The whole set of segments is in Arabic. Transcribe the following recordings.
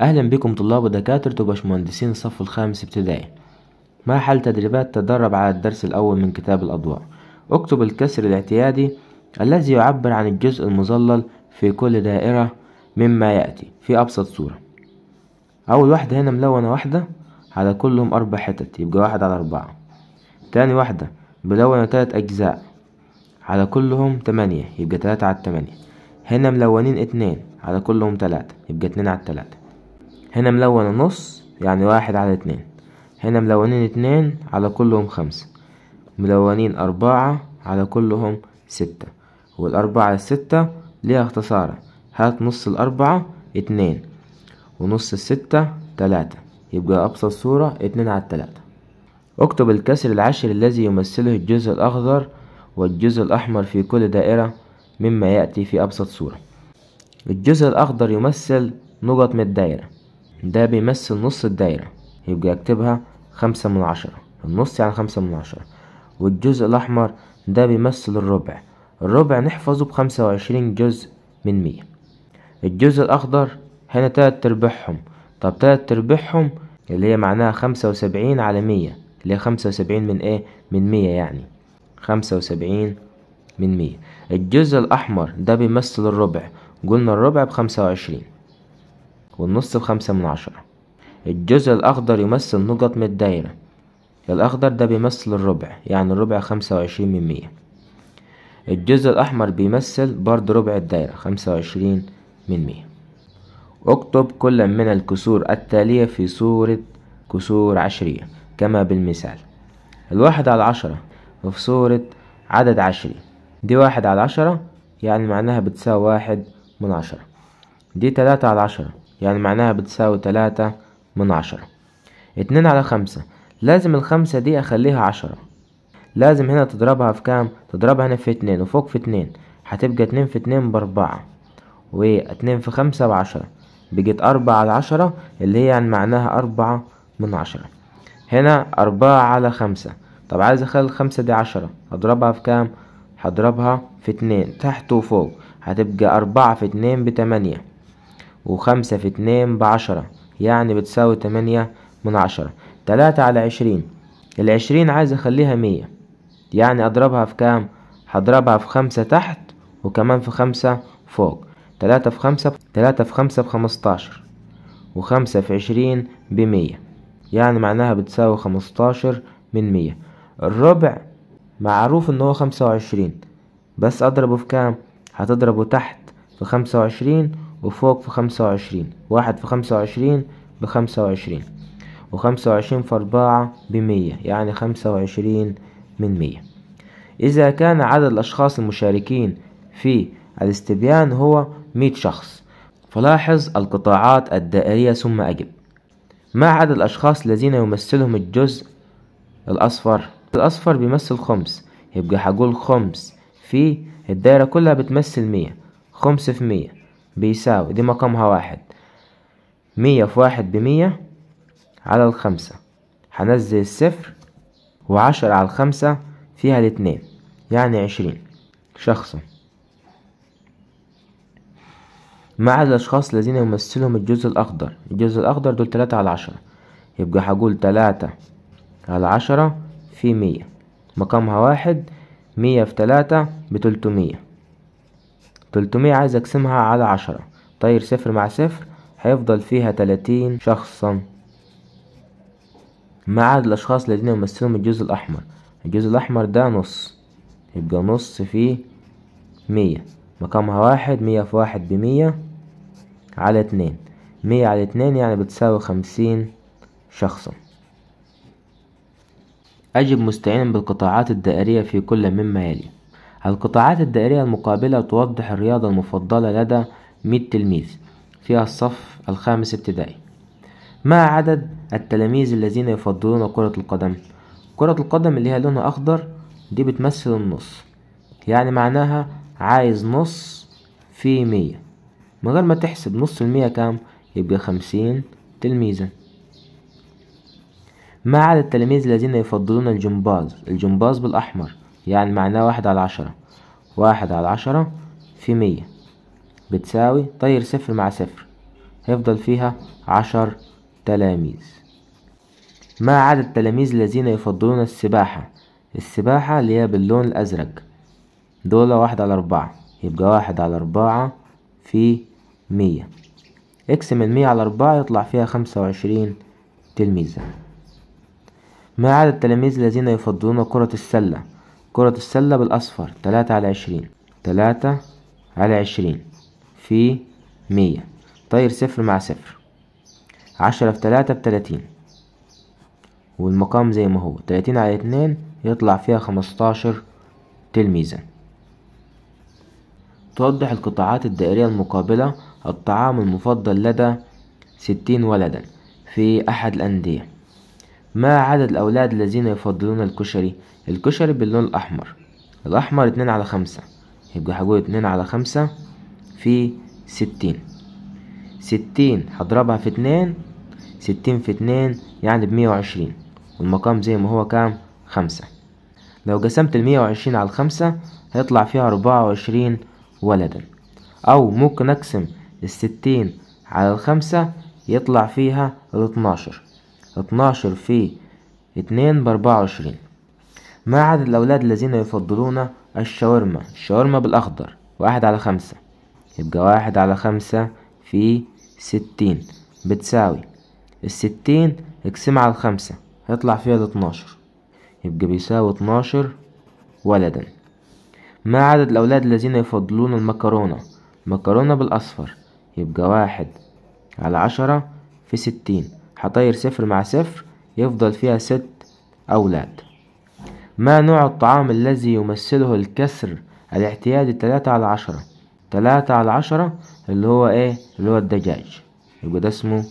أهلا بكم طلاب ودكاترة وباشمهندسين الصف الخامس ابتدائي ما حل تدريبات تدرب على الدرس الأول من كتاب الأضواء اكتب الكسر الاعتيادي الذي يعبر عن الجزء المظلل في كل دائرة مما يأتي في أبسط صورة أول واحدة هنا ملونة واحدة على كلهم أربع حتت يبقى واحد على أربعة تاني واحدة ملونة تلات أجزاء على كلهم تمانية يبقى تلاتة على التمانية هنا ملونين اتنين على كلهم تلاتة يبقى اتنين على التلاتة هنا ملون النص يعني واحد على اتنين هنا ملونين اتنين على كلهم خمسة ملونين أربعة على كلهم ستة والأربعة الستة ليها اختصارة هات نص الأربعة اتنين ونص الستة تلاتة يبقى أبسط صورة اتنين على التلاتة اكتب الكسر العشر الذي يمثله الجزء الأخضر والجزء الأحمر في كل دائرة مما يأتي في أبسط صورة الجزء الأخضر يمثل نقط من الدائرة ده بيمثل نص الدايرة يبقى اكتبها خمسة من عشرة النص يعني خمسة من عشرة والجزء الأحمر ده بيمثل الربع الربع نحفظه بخمسة وعشرين جزء من مية الجزء الأخضر هنا تلات أرباعهم طب تلات أرباعهم اللي هي معناها خمسة وسبعين على مية اللي هي خمسة وسبعين من ايه من مية يعني خمسة وسبعين من مية الجزء الأحمر ده بيمثل الربع قلنا الربع بخمسة وعشرين والنص بخمسة من عشرة الجزء الأخضر يمثل نقط من الدايرة الأخضر ده بيمثل الربع يعني الربع خمسة وعشرين من مية الجزء الأحمر بيمثل برضه ربع الدايرة خمسة وعشرين من مية اكتب كل من الكسور التالية في صورة كسور عشرية كما بالمثال الواحد على عشرة في صورة عدد عشري دي واحد على عشرة يعني معناها بتساوي واحد من عشرة دي تلاتة على عشرة يعني معناها بتساوي تلاتة من عشرة اتنين على خمسة لازم الخمسة دي اخليها عشرة لازم هنا تضربها في كام تضربها هنا في اتنين وفوق في اتنين هتبقى اتنين في اتنين باربعة واتنين في خمسة بعشرة بقت أربعة على عشرة اللي هي يعني معناها أربعة من عشرة هنا أربعة على خمسة طب عايز أخلي الخمسة دي عشرة هضربها في كام هضربها في اتنين تحت وفوق هتبقى أربعة في اتنين بتمانية وخمسة في اتنين بعشرة يعني بتساوي تمانية من عشرة تلاتة على عشرين العشرين عايز اخليها مية يعني اضربها في كام هضربها في خمسة تحت وكمان في خمسة فوق تلاتة في خمسة تلاتة في خمسة بخمستاشر وخمسة في عشرين بمية يعني معناها بتساوي خمستاشر من مية الربع معروف ان هو خمسة وعشرين بس اضربه في كام هتضربه تحت في خمسة وعشرين وفوق في خمسة وعشرين واحد في خمسة وعشرين بخمسة وعشرين وخمسة وعشرين في أربعة بمية يعني خمسة وعشرين من مية إذا كان عدد الأشخاص المشاركين في الاستبيان هو مية شخص فلاحظ القطاعات الدائرية ثم أجب ما عدد الأشخاص الذين يمثلهم الجزء الأصفر الأصفر بيمثل خمس يبقى هقول خمس في الدائرة كلها بتمثل مية خمس في مية بيساوي دي مقامها واحد مية في واحد بمية على الخمسة هنزل الصفر وعشرة على الخمسة فيها الاتنين يعني عشرين شخصا مع الأشخاص الذين يمثلهم الجزء الأخضر الجزء الأخضر دول تلاتة على عشرة يبقى هقول تلاتة على عشرة في مية مقامها واحد مية في تلاتة بتلتمية تلتمية عايز اقسمها على عشرة طير صفر مع صفر هيفضل فيها تلاتين شخصا ما عدا الاشخاص الذين يمثلون الجزء الاحمر الجزء الاحمر ده نص يبقى نص فيه مية مقامها واحد مية في واحد بمية على اتنين مية على اتنين يعني بتساوي خمسين شخصا أجب مستعينا بالقطاعات الدائرية في كل مما يلي القطاعات الدائرية المقابلة توضح الرياضة المفضلة لدى 100 تلميذ فيها الصف الخامس ابتدائي ما عدد التلاميذ الذين يفضلون كرة القدم كرة القدم اللي هي لونها أخضر دي بتمثل النص يعني معناها عايز نص في مية من غير ما تحسب نص المية كام يبقى خمسين تلميذا ما عدد التلاميذ الذين يفضلون الجمباز الجمباز بالأحمر يعني معناه واحد على عشرة واحد على عشرة في مية بتساوي طير صفر مع صفر هيفضل فيها عشر تلاميذ ما عدد التلاميذ الذين يفضلون السباحة السباحة اللي هي باللون الأزرق دول واحد على أربعة يبقى واحد على أربعة في مية اكس من مية على أربعة يطلع فيها خمسة وعشرين تلميذة ما عدد التلاميذ الذين يفضلون كرة السلة كرة السلة بالأصفر تلاتة على عشرين تلاتة على عشرين في مية طير صفر مع صفر عشرة في تلاتة بتلاتين والمقام زي ما هو تلاتين على اتنين يطلع فيها خمستاشر تلميذا توضح القطاعات الدائرية المقابلة الطعام المفضل لدى ستين ولدا في أحد الأندية ما عدد الأولاد الذين يفضلون الكشري الكشري باللون الأحمر الأحمر اتنين على خمسة يبقى هقول اتنين على خمسة في ستين ستين هضربها في اتنين ستين في اتنين يعني بمية وعشرين والمقام زي ما هو كام خمسة لو قسمت المية وعشرين على الخمسة هيطلع فيها أربعة وعشرين ولدا أو ممكن أقسم الستين على الخمسة يطلع فيها الاتناشر اتناشر في اتنين باربعة وعشرين ما عدد الأولاد الذين يفضلون الشاورما الشاورما بالأخضر واحد على خمسة يبقى واحد على خمسة في ستين بتساوي الستين اقسمها على الخمسة هيطلع فيها الاتناشر يبقى بيساوي اتناشر ولدا ما عدد الأولاد الذين يفضلون المكرونة المكرونة بالأصفر يبقى واحد على عشرة في ستين حطير صفر مع صفر يفضل فيها ست أولاد ما نوع الطعام الذي يمثله الكسر الاعتيادي تلاتة على عشرة تلاتة على عشرة اللي هو ايه اللي هو الدجاج يبقى ده اسمه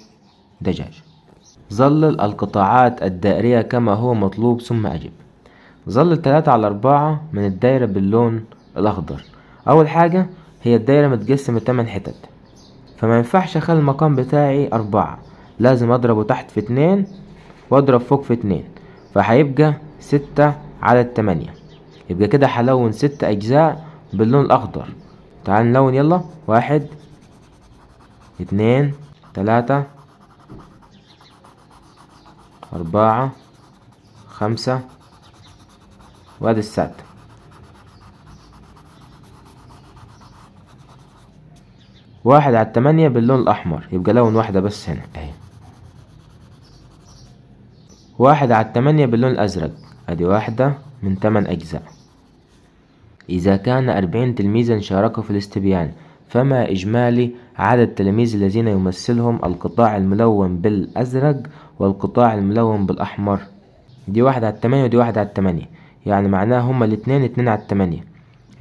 دجاج ظلل القطاعات الدائرية كما هو مطلوب ثم أجب ظلل تلاتة على أربعة من الدايرة باللون الأخضر أول حاجة هي الدايرة متقسمة تمن حتت فما ينفعش أخلي المقام بتاعي أربعة لازم اضربه تحت في اتنين واضرب فوق في اتنين فهيبقى ستة على التمانية يبقى كده هلون ستة اجزاء باللون الاخضر تعال نلون يلا واحد اتنين تلاتة أربعة خمسة وادي السادة واحد على التمانية باللون الأحمر يبقى لون واحدة بس هنا اهي واحد على التمانية باللون الأزرق أدي واحدة من تمن أجزاء إذا كان أربعين تلميذا شاركوا في الاستبيان فما إجمالي عدد التلاميذ الذين يمثلهم القطاع الملون بالأزرق والقطاع الملون بالأحمر دي واحدة على التمانية ودي واحدة على التمانية يعني معناها هما الاتنين اتنين على التمانية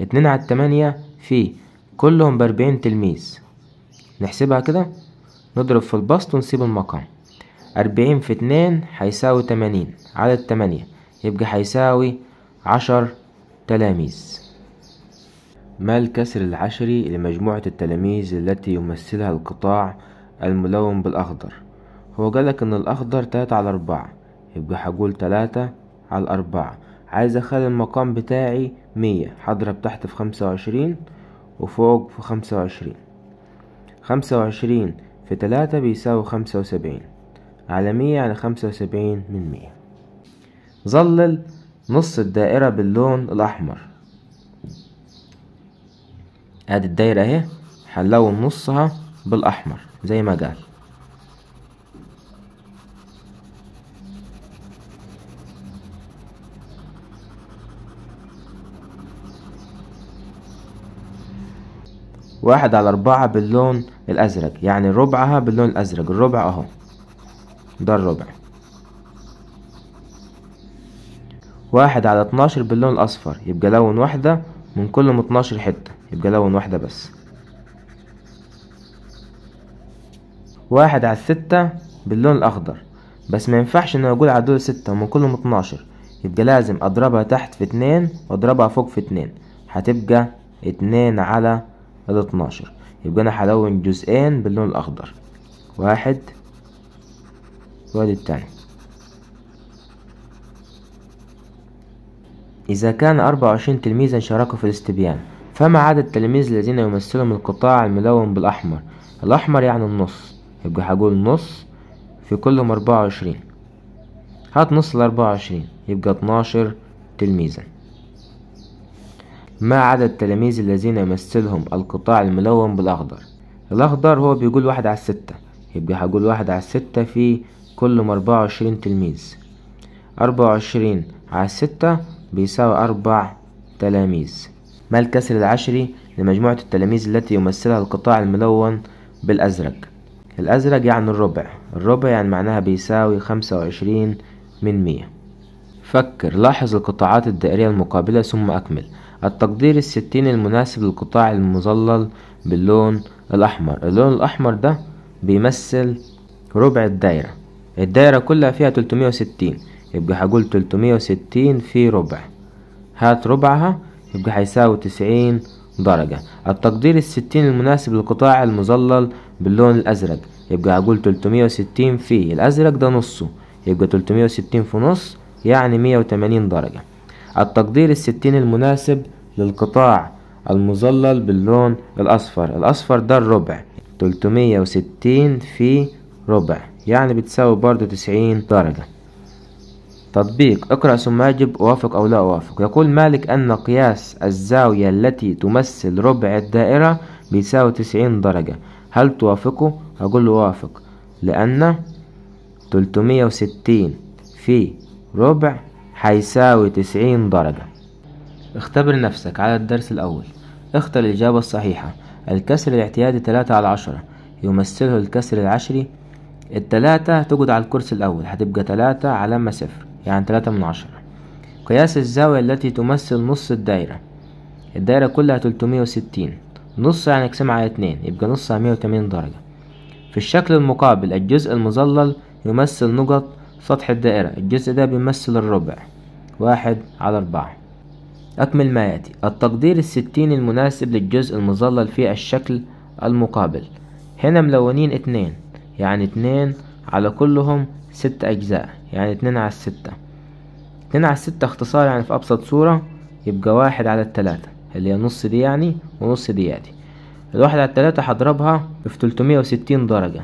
اتنين على التمانية في كلهم بأربعين تلميذ نحسبها كده نضرب في البسط ونسيب المقام أربعين في اتنين هيساوي تمانين عدد تمانية يبقى هيساوي عشر تلاميذ ما الكسر العشري لمجموعة التلاميذ التي يمثلها القطاع الملون بالأخضر هو قالك إن الأخضر تلاتة على أربعة يبقى هقول تلاتة على أربعة عايز أخلي المقام بتاعي مية هضرب تحت في خمسة وعشرين وفوق في خمسة وعشرين خمسة وعشرين في تلاتة بيساوي خمسة وسبعين على مية على يعني خمسة وسبعين من مية ظلل نص الدائرة باللون الأحمر ادي الدايرة اهي هنلون نصها بالأحمر زي ما قال واحد على أربعة باللون الأزرق يعني ربعها باللون الأزرق الربع أهو ده الربع واحد على اتناشر باللون الأصفر يبقى لون واحدة من كل متناشر حتة يبقى لون واحدة بس واحد على ستة باللون الأخضر بس ما ينفعش إن أقول على دول ستة ومن كل اتناشر يبقى لازم أضربها تحت في اتنين وأضربها فوق في اتنين هتبقى اتنين على الاتناشر يبقى أنا هلون جزئين باللون الأخضر واحد وادي الثاني إذا كان أربعة وعشرين تلميذا شاركوا في الاستبيان فما عدد التلاميذ الذين يمثلهم القطاع الملون بالأحمر الأحمر يعني النص يبقى هقول نص في كلهم أربعة وعشرين هات نص الأربعة وعشرين يبقى اتناشر تلميذا ما عدد التلاميذ الذين يمثلهم القطاع الملون بالأخضر الأخضر هو بيقول واحد على ستة يبقى هقول واحد على ستة في كلهم أربعة وعشرين تلميذ أربعة وعشرين على ستة بيساوي أربع تلاميذ ما الكسر العشري لمجموعة التلاميذ التي يمثلها القطاع الملون بالأزرق الأزرق يعني الربع الربع يعني معناها بيساوي خمسة وعشرين من مية فكر لاحظ القطاعات الدائرية المقابلة ثم أكمل التقدير الستين المناسب للقطاع المظلل باللون الأحمر اللون الأحمر ده بيمثل ربع الدايرة الدايرة كلها فيها تلتمية وستين يبقى هقول تلتمية وستين في ربع هات ربعها يبقى هيساوي تسعين درجة التقدير الستين المناسب للقطاع المظلل باللون الأزرق يبقى هقول تلتمية وستين في الأزرق ده نصه يبقى تلتمية وستين في نص يعني مية وتمانين درجة التقدير الستين المناسب للقطاع المظلل باللون الأصفر الأصفر ده الربع تلتمية وستين في ربع يعني بتساوي برضو تسعين درجة تطبيق اقرأ ثم اجب اوافق او لا اوافق يقول مالك ان قياس الزاوية التي تمثل ربع الدائرة بيساوي تسعين درجة هل توافقه؟ هقول له اوافق لان تلتمية وستين في ربع هيساوي تسعين درجة اختبر نفسك على الدرس الأول اختر الإجابة الصحيحة الكسر الاعتيادي تلاتة على عشرة يمثله الكسر العشري التلاتة هتقعد على الكرسي الأول هتبقى تلاتة علامة صفر يعني تلاتة من عشرة قياس الزاوية التي تمثل نص الدايرة الدايرة كلها تلتمية وستين نص يعني اقسمها على اتنين يبقى نصها مية وتمانين درجة في الشكل المقابل الجزء المظلل يمثل نقط سطح الدائرة الجزء ده بيمثل الربع واحد على أربعة أكمل ما يأتي التقدير الستين المناسب للجزء المظلل في الشكل المقابل هنا ملونين اتنين يعني اتنين على كلهم ست أجزاء يعني اتنين على الستة اتنين على الستة اختصار يعني في أبسط صورة يبقى واحد على التلاتة اللي هي نص دي يعني ونص دي يعني الواحد على التلاتة هضربها في تلتمية وستين درجة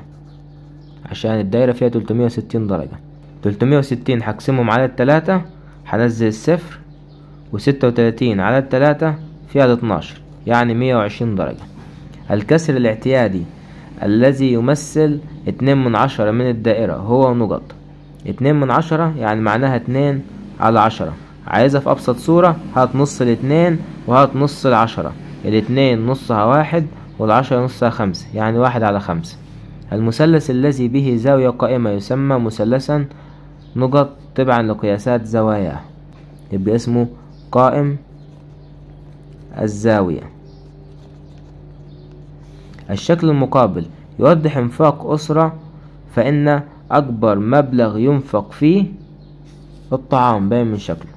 عشان الدايرة فيها تلتمية وستين درجة تلتمية وستين هقسمهم على التلاتة هنزل الصفر وستة وتلاتين على التلاتة فيها اتناشر يعني مية وعشرين درجة الكسر الاعتيادي الذي يمثل اتنين من عشرة من الدائرة هو نقط اتنين من عشرة يعني معناها اتنين على عشرة عايزها في أبسط صورة هات نص الاتنين وهات نص العشرة الاتنين نصها واحد والعشرة نصها خمسة يعني واحد على خمسة المثلث الذي به زاوية قائمة يسمى مثلثا نقط تبعا لقياسات زواياه يبقى اسمه قائم الزاوية الشكل المقابل يوضح انفاق أسرة فإن أكبر مبلغ ينفق فيه الطعام باين من شكله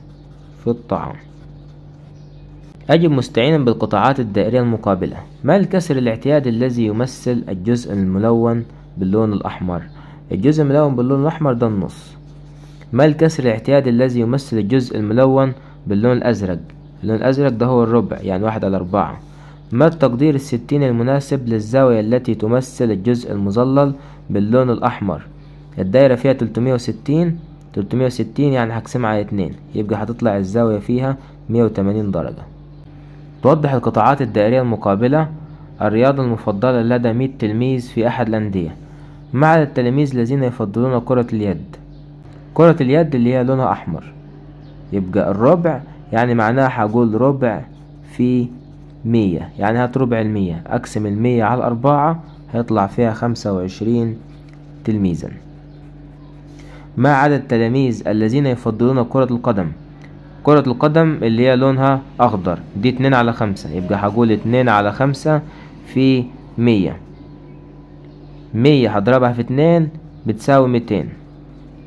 في الطعام أجب مستعينا بالقطاعات الدائرية المقابلة ما الكسر الاعتيادي الذي يمثل الجزء الملون باللون الأحمر الجزء الملون باللون الأحمر ده النص ما الكسر الاعتيادي الذي يمثل الجزء الملون باللون الأزرق اللون الأزرق ده هو الربع يعني واحد على أربعة ما التقدير الستين المناسب للزاوية التي تمثل الجزء المظلل باللون الأحمر الدايرة فيها تلتمية وستين تلتمية وستين يعني هقسمها على اتنين يبقى هتطلع الزاوية فيها مية وتمانين درجة توضح القطاعات الدائرية المقابلة الرياضة المفضلة لدى مية تلميذ في أحد الأندية مع التلاميذ الذين يفضلون كرة اليد كرة اليد اللي هي لونها أحمر يبقى الربع يعني معناها هقول ربع في مية يعني هات ربع المية أقسم المية على الأربعة هيطلع فيها خمسة وعشرين تلميذا ما عدد التلاميذ الذين يفضلون كرة القدم كرة القدم اللي هي لونها أخضر دي اتنين على خمسة يبقى هقول اتنين على خمسة في مية مية هضربها في اتنين بتساوي ميتين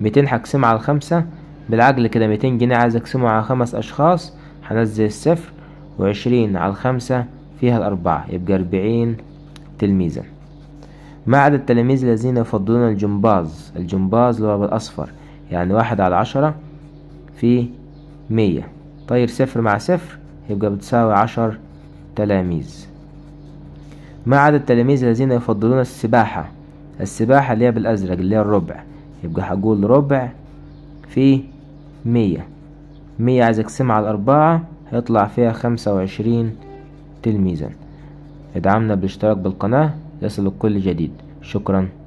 ميتين هقسمها على خمسة بالعجل كده ميتين جنيه عايز اقسمه على خمس أشخاص هنزل الصفر وعشرين على الخمسة فيها الأربعة يبقى أربعين تلميذا ما عدد التلاميذ الذين يفضلون الجمباز الجمباز اللي هو بالأصفر يعني واحد على عشرة في مية طير صفر مع صفر يبقى بتساوي عشر تلاميذ ما عدد التلاميذ الذين يفضلون السباحة السباحة اللي هي بالأزرق اللي هي الربع يبقى هقول ربع في مية مية عايز أقسمها على أربعة هيطلع فيها خمسة وعشرين تلميذا ادعمنا بالاشتراك بالقناة يصل كل جديد شكرا